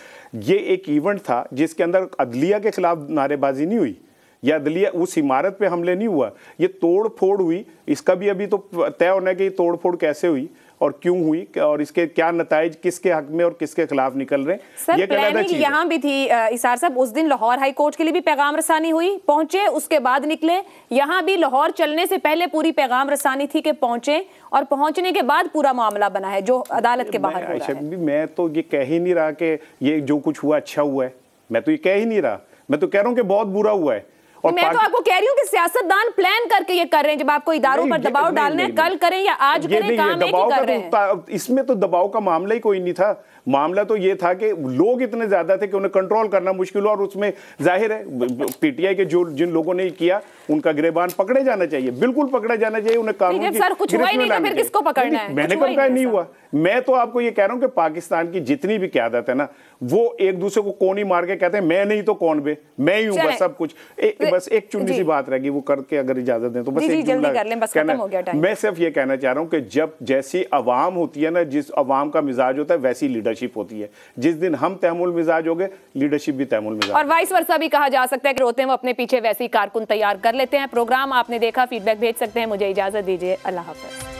ये एक इवेंट था जिसके अंदर अदलिया के खिलाफ नारेबाजी नहीं हुई या अदलिया उस इमारत पे हमले नहीं हुआ ये तोड़ फोड़ हुई इसका भी अभी तो तय होना है कि ये तोड़ फोड़ कैसे हुई और क्यों हुई और इसके क्या नतज किसके हक में और किसके खिलाफ निकल रहे हैं यहाँ भी थी इसार साहब उस दिन लाहौर हाई कोर्ट के लिए भी पैगाम रसानी हुई पहुंचे उसके बाद निकले यहाँ भी लाहौर चलने से पहले पूरी पैगाम रसानी थी कि पहुंचे और पहुंचने के बाद पूरा मामला बना है जो अदालत के बाहर अच्छा, मैं तो ये कह ही नहीं रहा कि ये जो कुछ हुआ अच्छा हुआ है मैं तो ये कह ही नहीं रहा मैं तो कह रहा हूँ कि बहुत बुरा हुआ है और मैं तो आपको कह रही हूँ कि सियासतदान प्लान करके ये कर रहे हैं जब आपको इदारों पर दबाव डालना है कल करें या आज करें काम कर तो रहे हैं इसमें तो दबाव का मामला ही कोई नहीं था मामला तो ये था कि लोग इतने ज़्यादा थे कि उन्हें कंट्रोल करना मुश्किल हुआ और उसमें जाहिर है पीटीआई के जो जिन लोगों ने किया उनका गिरेबान पकड़े जाना चाहिए बिल्कुल पकड़ा जाना चाहिए उन्हें कानून की कुछ मैंने कब कहा नहीं हुआ मैं तो आपको ये कह रहा हूँ कि पाकिस्तान की जितनी भी क्यादत है ना वो एक दूसरे को कोनी मार के कहते हैं मैं नहीं तो कौन बे मैं ही हूँ बस सब कुछ ए, बस एक चुनी सी बात रहेगी वो करके अगर इजाजत दें तो बस एक जल्दी कर लें बस कहना, हो गया मैं सिर्फ ये कहना चाह रहा हूँ कि जब जैसी अवाम होती है ना जिस अवाम का मिजाज होता है वैसी लीडर लीडरशिप होती है जिस दिन हम तैमूल मिजाज हो गए लीडरशिप भी तैमूल मिजाज और वाइस वर्षा भी कहा जा सकता है कि रोते हैं वो अपने पीछे वैसी कारकुन तैयार कर लेते हैं प्रोग्राम आपने देखा फीडबैक भेज सकते हैं मुझे इजाजत दीजिए अल्लाह हाफ